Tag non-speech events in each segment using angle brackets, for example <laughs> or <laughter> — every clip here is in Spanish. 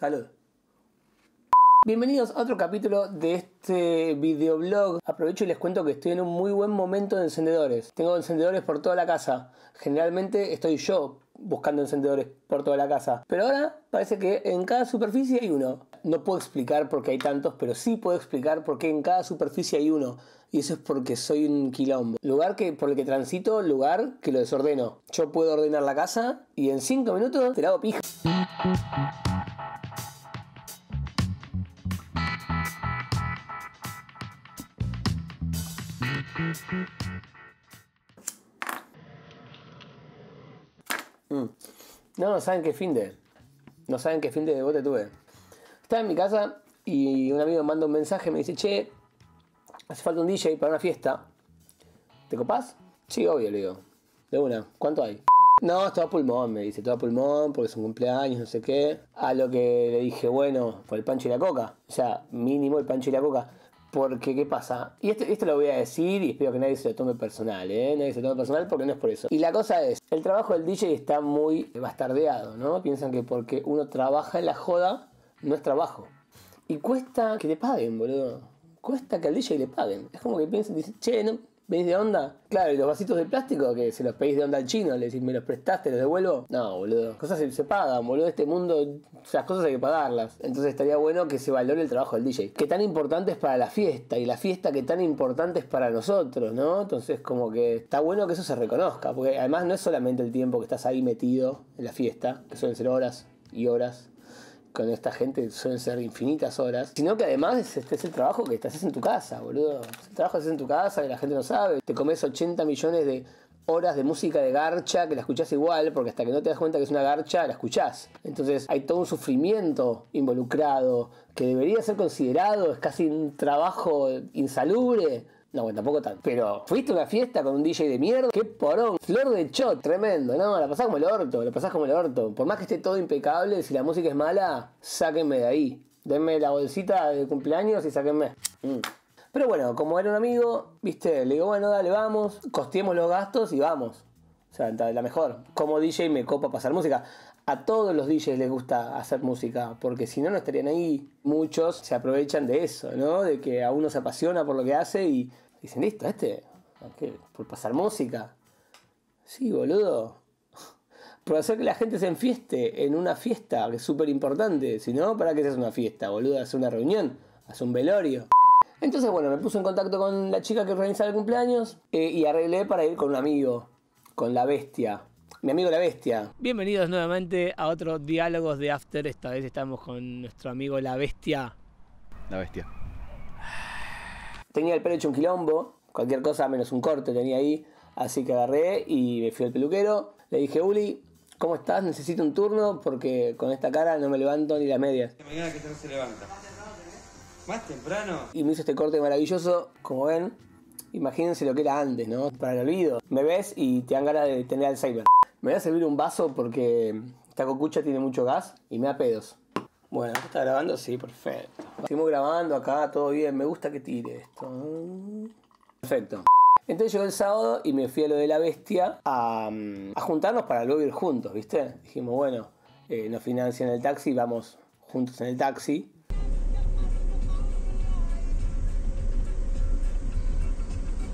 Salud. Bienvenidos a otro capítulo de este videoblog. Aprovecho y les cuento que estoy en un muy buen momento de encendedores. Tengo encendedores por toda la casa. Generalmente estoy yo buscando encendedores por toda la casa. Pero ahora parece que en cada superficie hay uno. No puedo explicar por qué hay tantos, pero sí puedo explicar por qué en cada superficie hay uno. Y eso es porque soy un quilombo. Lugar que, por el que transito, lugar que lo desordeno. Yo puedo ordenar la casa y en 5 minutos te la hago pija. Mm. No, no saben qué fin de. No saben qué fin de bote tuve. Estaba en mi casa y un amigo me manda un mensaje, me dice, che, hace falta un DJ para una fiesta. ¿Te copás? Sí, obvio, le digo. De una, ¿cuánto hay? No, estaba pulmón, me dice, todo pulmón, porque es un cumpleaños, no sé qué. A lo que le dije, bueno, fue el pancho y la coca. O sea, mínimo el pancho y la coca. Porque, ¿qué pasa? Y esto, esto, lo voy a decir y espero que nadie se lo tome personal, ¿eh? Nadie se lo tome personal porque no es por eso. Y la cosa es, el trabajo del DJ está muy bastardeado, ¿no? Piensan que porque uno trabaja en la joda, no es trabajo. Y cuesta que te paguen, boludo. Cuesta que al DJ le paguen. Es como que piensan, dicen, che, no, ¿Venís de onda? Claro, y los vasitos de plástico que se los pedís de onda al chino, le me los prestaste, los devuelvo. No, boludo. Cosas se, pagan, boludo. Este mundo, las cosas hay que pagarlas. Entonces estaría bueno que se valore el trabajo del DJ. Que tan importante es para la fiesta y la fiesta que tan importante es para nosotros, ¿no? Entonces, como que está bueno que eso se reconozca. Porque además no es solamente el tiempo que estás ahí metido en la fiesta, que suelen ser horas y horas con esta gente suelen ser infinitas horas, sino que además este es el trabajo que estás haces en tu casa, boludo. El trabajo que haces en tu casa que la gente no sabe. Te comes 80 millones de horas de música de garcha que la escuchás igual, porque hasta que no te das cuenta que es una garcha, la escuchás. Entonces hay todo un sufrimiento involucrado que debería ser considerado, es casi un trabajo insalubre no, bueno, tampoco tanto. Pero fuiste a una fiesta con un DJ de mierda. Qué porón. Flor de shot, tremendo. No, la pasás como el orto, la pasás como el orto. Por más que esté todo impecable, si la música es mala, sáquenme de ahí. Denme la bolsita de cumpleaños y sáquenme. Mm. Pero bueno, como era un amigo, viste, le digo, bueno, dale, vamos, costeemos los gastos y vamos. O sea, la mejor. Como DJ me copa pasar música. A todos los DJs les gusta hacer música, porque si no, no estarían ahí. Muchos se aprovechan de eso, ¿no? De que a uno se apasiona por lo que hace y dicen, listo, este, ¿Qué? ¿Por pasar música? Sí, boludo. <laughs> Por hacer que la gente se enfieste en una fiesta, que es súper importante. Si no, ¿para qué hace una fiesta, boludo? ¿Hacer una reunión, ¿Hacer un velorio. Entonces, bueno, me puse en contacto con la chica que organizaba el cumpleaños eh, y arreglé para ir con un amigo, con la bestia mi amigo la bestia. Bienvenidos nuevamente a otro Diálogos de After. Esta vez estamos con nuestro amigo la bestia. La bestia. Tenía el pelo hecho un quilombo, cualquier cosa menos un corte tenía ahí. Así que agarré y me fui al peluquero. Le dije, Uli, ¿cómo estás? Necesito un turno porque con esta cara no me levanto ni la media. De mañana que se levanta. Más temprano. Y me hizo este corte maravilloso, como ven. Imagínense lo que era antes, ¿no? Para el olvido. Me ves y te dan ganas de tener Alzheimer. Me voy a servir un vaso porque esta cocucha tiene mucho gas y me da pedos. Bueno, ¿está grabando? Sí, perfecto. Estamos grabando acá, todo bien. Me gusta que tire esto. Perfecto. Entonces llegó el sábado y me fui a lo de la bestia a, mm, juntarnos para luego ir juntos, ¿viste? Dijimos, bueno, eh, nos financian el taxi, vamos juntos en el taxi.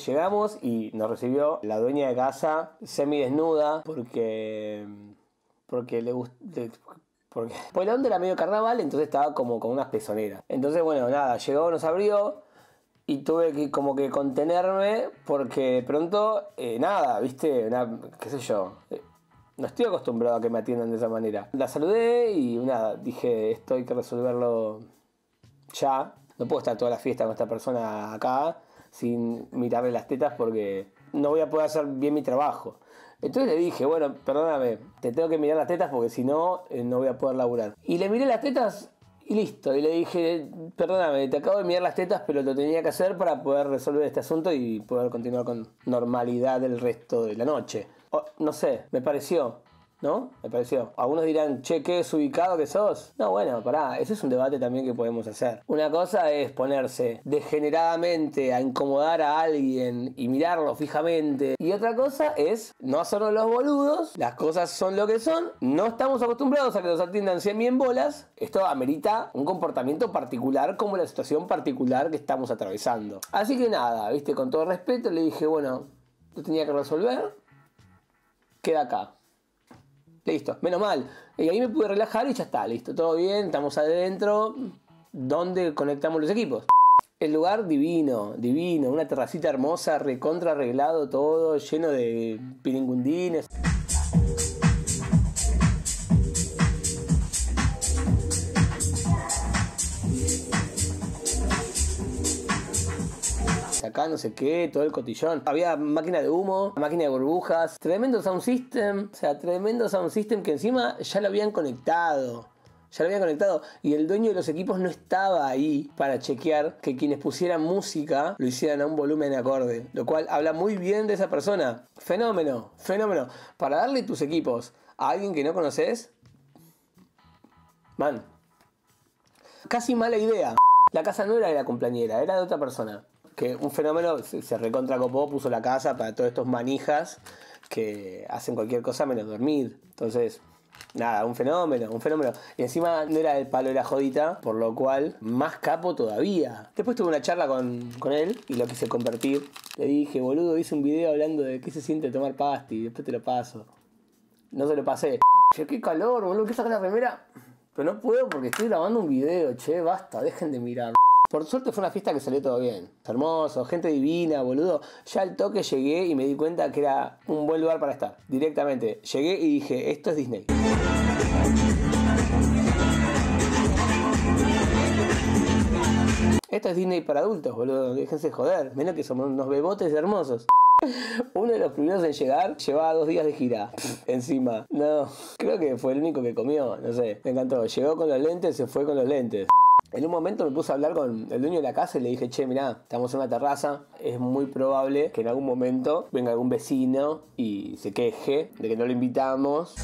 llegamos y nos recibió la dueña de casa semi desnuda porque porque le gusta porque <laughs> onda era medio carnaval, entonces estaba como con unas pezoneras. Entonces, bueno, nada, llegó, nos abrió y tuve que como que contenerme porque de pronto, eh, nada, viste, qué sé yo, eh, no estoy acostumbrado a que me atiendan de esa manera. La saludé y nada, dije, esto hay que resolverlo ya. No puedo estar toda la fiesta con esta persona acá sin mirarle las tetas porque no voy a poder hacer bien mi trabajo. Entonces le dije, bueno, perdóname, te tengo que mirar las tetas porque si no, eh, no voy a poder laburar. Y le miré las tetas y listo. Y le dije, perdóname, te acabo de mirar las tetas, pero lo tenía que hacer para poder resolver este asunto y poder continuar con normalidad el resto de la noche. no sé, me pareció. ¿no? Me pareció. Algunos dirán, che, qué desubicado que sos. No, bueno, pará, ese es un debate también que podemos hacer. Una cosa es ponerse degeneradamente a incomodar a alguien y mirarlo fijamente. Y otra cosa es no hacernos los boludos, las cosas son lo que son, no estamos acostumbrados a que nos atiendan 100 mil bolas. Esto amerita un comportamiento particular como la situación particular que estamos atravesando. Así que nada, viste, con todo respeto le dije, bueno, lo tenía que resolver, queda acá Listo, menos mal. Y ahí me pude relajar y ya está, listo, todo bien, estamos adentro. ¿Dónde conectamos los equipos? El lugar divino, divino, una terracita hermosa, recontra arreglado todo, lleno de piringundines. no sé qué, todo el cotillón. Había máquina de humo, máquina de burbujas, tremendo sound system, o sea, tremendo sound system que encima ya lo habían conectado ya lo habían conectado y el dueño de los equipos no estaba ahí para chequear que quienes pusieran música lo hicieran a un volumen acorde, lo cual habla muy bien de esa persona. Fenómeno, fenómeno. Para darle tus equipos a alguien que no conoces, man, casi mala idea. La casa no era de la compañera, era de otra persona que un fenómeno se, recontra copó, puso la casa para todos estos manijas que hacen cualquier cosa menos dormir. Entonces, nada, un fenómeno, un fenómeno. Y encima no era el palo de la jodita, por lo cual, más capo todavía. Después tuve una charla con, él y lo quise convertir. Le dije, boludo, hice un video hablando de qué se siente tomar pasti, después te lo paso. No se lo pasé. Che, qué calor, boludo, ¿qué saca la primera? Pero no puedo porque estoy grabando un video, che, basta, dejen de mirar. Por suerte fue una fiesta que salió todo bien. Hermoso, gente divina, boludo. Ya al toque llegué y me di cuenta que era un buen lugar para estar. Directamente, llegué y dije, esto es Disney. Esto es Disney para adultos, boludo. Déjense joder. Menos que somos unos bebotes hermosos. <laughs> Uno de los primeros en llegar llevaba dos días de gira encima. No, creo que fue el único que comió. No sé, me encantó. Llegó con los lentes, y se fue con los lentes. En un momento me puse a hablar con el dueño de la casa y le dije, che, mirá, estamos en una terraza, es muy probable que en algún momento venga algún vecino y se queje de que no lo invitamos.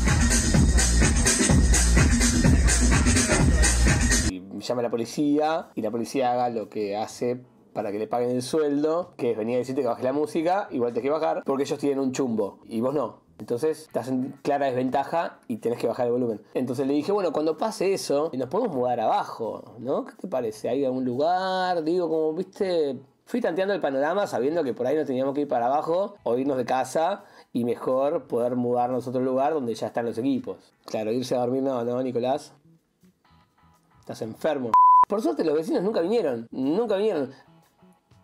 Y llama a la policía y la policía haga lo que hace para que le paguen el sueldo, que es venir a decirte que bajes la música, igual te que bajar, porque ellos tienen un chumbo y vos no. Entonces estás en clara desventaja y tenés que bajar el volumen. Entonces le dije, bueno, cuando pase eso, nos podemos mudar abajo, ¿no? ¿Qué te parece? ¿Hay algún lugar? Digo, como viste, fui tanteando el panorama sabiendo que por ahí no teníamos que ir para abajo o irnos de casa y mejor poder mudarnos a otro lugar donde ya están los equipos. Claro, irse a dormir no, no, Nicolás. Estás enfermo. Por suerte los vecinos nunca vinieron, nunca vinieron.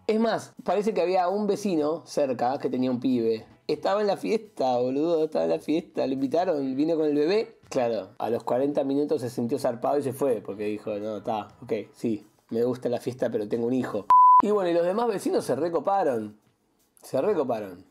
Es más, parece que había un vecino cerca que tenía un pibe estaba en la fiesta, boludo, estaba en la fiesta. Lo invitaron, vino con el bebé. Claro, a los 40 minutos se sintió zarpado y se fue, porque dijo, no, está, ok, sí, me gusta la fiesta, pero tengo un hijo. Y bueno, y los demás vecinos se recoparon. Se recoparon.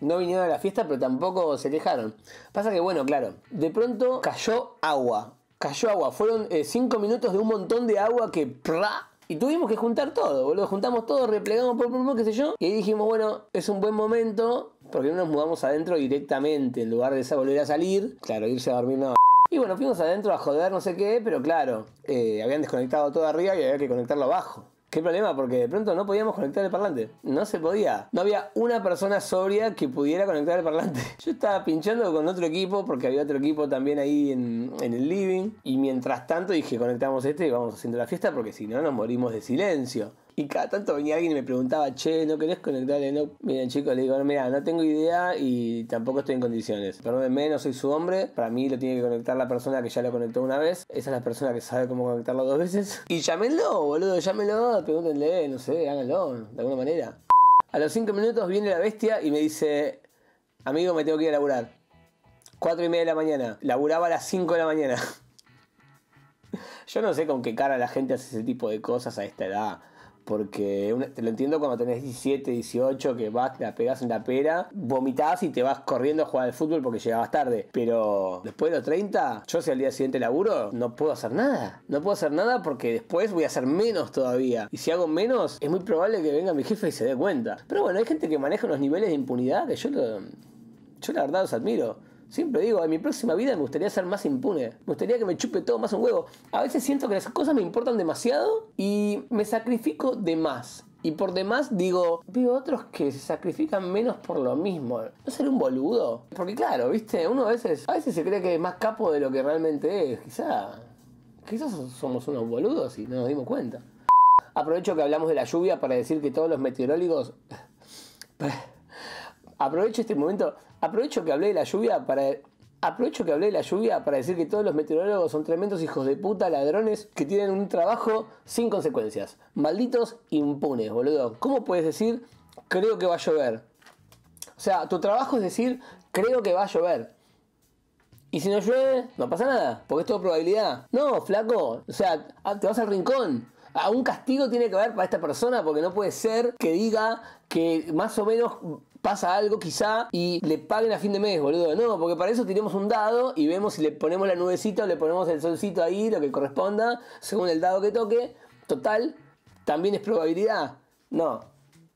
No vinieron a la fiesta, pero tampoco se alejaron. Pasa que, bueno, claro, de pronto cayó agua. Cayó agua. Fueron 5 eh, minutos de un montón de agua que... pra Y tuvimos que juntar todo, boludo. Juntamos todo, replegamos por, qué sé yo. Y ahí dijimos, bueno, es un buen momento porque no nos mudamos adentro directamente, en lugar de esa volver a salir, claro, irse a dormir no. Y bueno, fuimos adentro a joder no sé qué, pero claro, eh, habían desconectado todo arriba y había que conectarlo abajo. ¿Qué problema? Porque de pronto no podíamos conectar el parlante. No se podía. No había una persona sobria que pudiera conectar el parlante. <laughs> Yo estaba pinchando con otro equipo porque había otro equipo también ahí en, en el living. Y mientras tanto dije, conectamos este y vamos haciendo la fiesta porque si no nos morimos de silencio. Y cada tanto venía alguien y me preguntaba, che, ¿no querés conectarle? no? Miren, chicos, le digo, no, mira, no tengo idea y tampoco estoy en condiciones. Perdónenme, no soy su hombre. Para mí lo tiene que conectar la persona que ya lo conectó una vez. Esa es la persona que sabe cómo conectarlo dos veces. <laughs> Y llámenlo, boludo, llámenlo, pregúntenle, no sé, háganlo, de alguna manera. A los cinco minutos viene la bestia y me dice, amigo, me tengo que ir a laburar. Cuatro y media de la mañana. Laburaba a las 5 de la mañana. <laughs> Yo no sé con qué cara la gente hace ese tipo de cosas a esta edad. Porque te lo entiendo cuando tenés 17, 18, que vas, te la pegas en la pera, vomitas y te vas corriendo a jugar al fútbol porque llegabas tarde. Pero después de los 30, yo si al día siguiente laburo, no puedo hacer nada. No puedo hacer nada porque después voy a hacer menos todavía. Y si hago menos, es muy probable que venga mi jefe y se dé cuenta. Pero bueno, hay gente que maneja unos niveles de impunidad que yo Yo la verdad los admiro. Siempre digo, en mi próxima vida me gustaría ser más impune. Me gustaría que me chupe todo más un huevo. A veces siento que las cosas me importan demasiado y me sacrifico de más. Y por demás digo, veo otros que se sacrifican menos por lo mismo. ¿No ser un boludo? Porque claro, viste, uno a veces, a veces se cree que es más capo de lo que realmente es. Quizá, quizás somos unos boludos y no nos dimos cuenta. Aprovecho que hablamos de la lluvia para decir que todos los meteorólogos... <laughs> aprovecho este momento, aprovecho que hablé de la lluvia para aprovecho que hablé de la lluvia para decir que todos los meteorólogos son tremendos hijos de puta ladrones que tienen un trabajo sin consecuencias. Malditos impunes, boludo. ¿Cómo puedes decir creo que va a llover? O sea, tu trabajo es decir creo que va a llover. Y si no llueve, no pasa nada, porque es todo probabilidad. No, flaco, o sea, ah, te vas al rincón. A un castigo tiene que haber para esta persona, porque no puede ser que diga que más o menos pasa algo quizá y le paguen a fin de mes, boludo. No, porque para eso tiremos un dado y vemos si le ponemos la nubecita o le ponemos el solcito ahí, lo que corresponda, según el dado que toque. Total, también es probabilidad. No,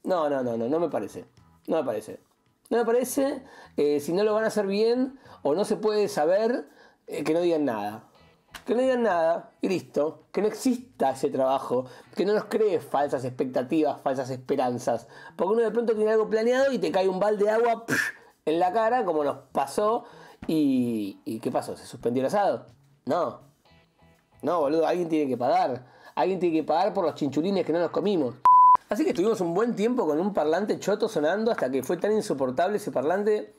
no, no, no, no, no me parece. No me parece. No me parece. Eh, si no lo van a hacer bien o no se puede saber, eh, que no digan nada. Que no digan nada y listo, que no exista ese trabajo, que no nos cree falsas expectativas, falsas esperanzas, porque uno de pronto tiene algo planeado y te cae un balde de agua en la cara, como nos pasó, y, y ¿qué pasó? ¿Se suspendió el asado? No, no, boludo, alguien tiene que pagar, alguien tiene que pagar por los chinchulines que no nos comimos. Así que estuvimos un buen tiempo con un parlante choto sonando hasta que fue tan insoportable ese parlante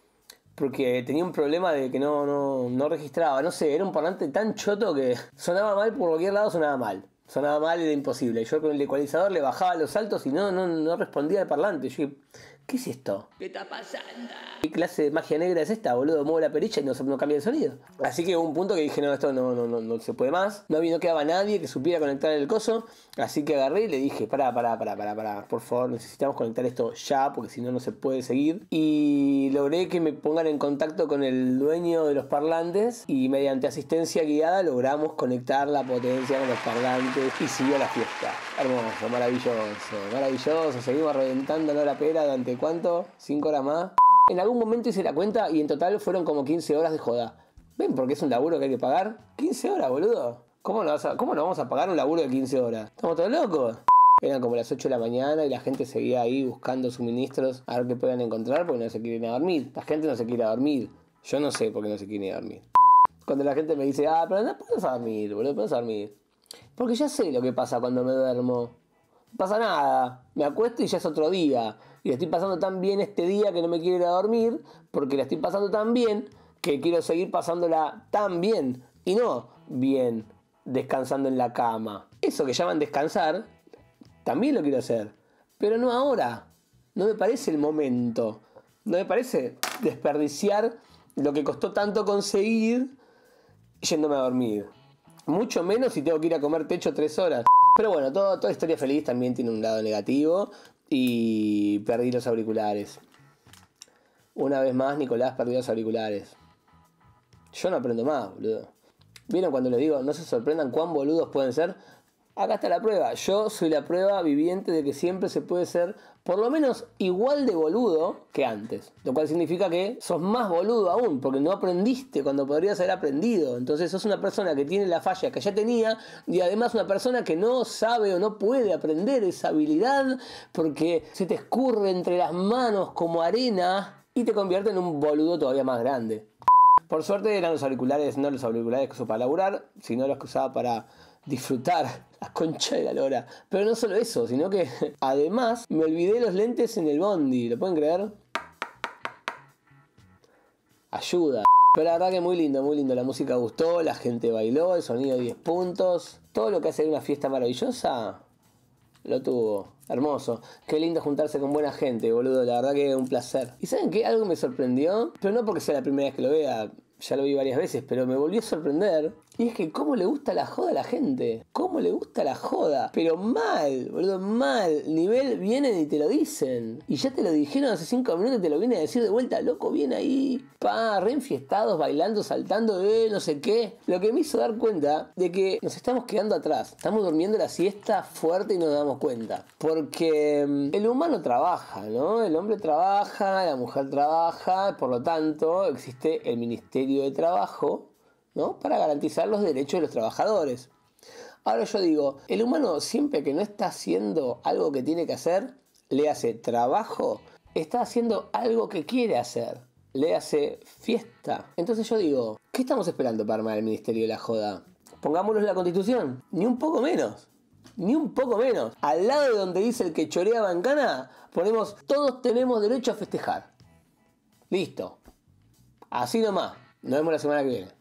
porque tenía un problema de que no, no, registraba. No sé, era un parlante tan choto que <laughs> sonaba mal por cualquier lado, sonaba mal sonaba mal, era imposible. Yo con el ecualizador le bajaba los saltos y no, no, respondía al parlante. Yo ¿Qué es esto? ¿Qué está pasando? ¿Qué clase de magia negra es esta, boludo? Muevo la perilla y no, cambia el sonido. Así que hubo un punto que dije, no, esto no, no, no, se puede más. No, quedaba nadie que supiera conectar el coso. Así que agarré y le dije, pará, pará, pará, pará, pará. Por favor, necesitamos conectar esto ya, porque si no, no se puede seguir. Y logré que me pongan en contacto con el dueño de los parlantes. Y mediante asistencia guiada logramos conectar la potencia con los parlantes. Y siguió la fiesta. Hermoso, maravilloso, maravilloso. Seguimos reventando la pera durante cuánto, ¿Cinco horas más. En algún momento hice la cuenta y en total fueron como 15 horas de joda. ¿Ven? Porque es un laburo que hay que pagar. 15 horas, boludo. ¿Cómo lo vamos a pagar un laburo de 15 horas? Estamos todos locos. Eran como las 8 de la mañana y la gente seguía ahí buscando suministros a ver qué puedan encontrar porque no se quieren a dormir. La gente no se quiere dormir. Yo no sé por qué no se quiere ir a dormir. Cuando la gente me dice, ah, pero no puedes dormir, boludo, puedes dormir. Porque ya sé lo que pasa cuando me duermo. No pasa nada. Me acuesto y ya es otro día y la estoy pasando tan bien este día que no me quiero ir a dormir, porque la estoy pasando tan bien que quiero seguir pasándola tan bien y no bien descansando en la cama. Eso que llaman descansar, también lo quiero hacer, pero no ahora. No me parece el momento. No me parece desperdiciar lo que costó tanto conseguir yéndome a dormir. Mucho menos si tengo que ir a comer techo tres horas. Pero bueno, toda historia feliz también tiene un lado negativo y perdí los auriculares. Una vez más, Nicolás perdió los auriculares. Yo no aprendo más, boludo. ¿Vieron cuando les digo, no se sorprendan cuán boludos pueden ser? Acá está la prueba. Yo soy la prueba viviente de que siempre se puede ser por lo menos igual de boludo que antes. Lo cual significa que sos más boludo aún, porque no aprendiste cuando podrías haber aprendido. Entonces sos una persona que tiene la falla que ya tenía y además una persona que no sabe o no puede aprender esa habilidad porque se te escurre entre las manos como arena y te convierte en un boludo todavía más grande. Por suerte eran los auriculares, no los auriculares que uso para laburar, sino los que usaba para disfrutar la concha de la lora. Pero no solo eso, sino que <laughs> además me olvidé los lentes en el bondi, ¿lo pueden creer? Ayuda. Pero la verdad que muy lindo, muy lindo. La música gustó, la gente bailó, el sonido 10 puntos. Todo lo que hace una fiesta maravillosa lo tuvo. Hermoso. Qué lindo juntarse con buena gente, boludo. La verdad que un placer. ¿Y saben qué? Algo me sorprendió. Pero no porque sea la primera vez que lo vea. Ya lo vi varias veces, pero me volvió a sorprender y es que cómo le gusta la joda a la gente. Cómo le gusta la joda. Pero mal, boludo, mal. Nivel vienen y te lo dicen. Y ya te lo dijeron hace cinco minutos y te lo viene a decir de vuelta. Loco, viene ahí. Pa, reenfiestados, bailando, saltando, de no sé qué. Lo que me hizo dar cuenta de que nos estamos quedando atrás. Estamos durmiendo la siesta fuerte y no nos damos cuenta. Porque mm, el humano trabaja, ¿no? El hombre trabaja, la mujer trabaja. Por lo tanto, existe el Ministerio de Trabajo para garantizar los derechos de los trabajadores. Ahora yo digo, el humano siempre que no está haciendo algo que tiene que hacer, le hace trabajo, está haciendo algo que quiere hacer, le hace fiesta. Entonces yo digo, ¿qué estamos esperando para armar el Ministerio de la Joda? Pongámoslo en la Constitución, ni un poco menos. Ni un poco menos. Al lado de donde dice el que chorea bancana, ponemos todos tenemos derecho a festejar. Listo. Así nomás. Nos vemos la semana que viene.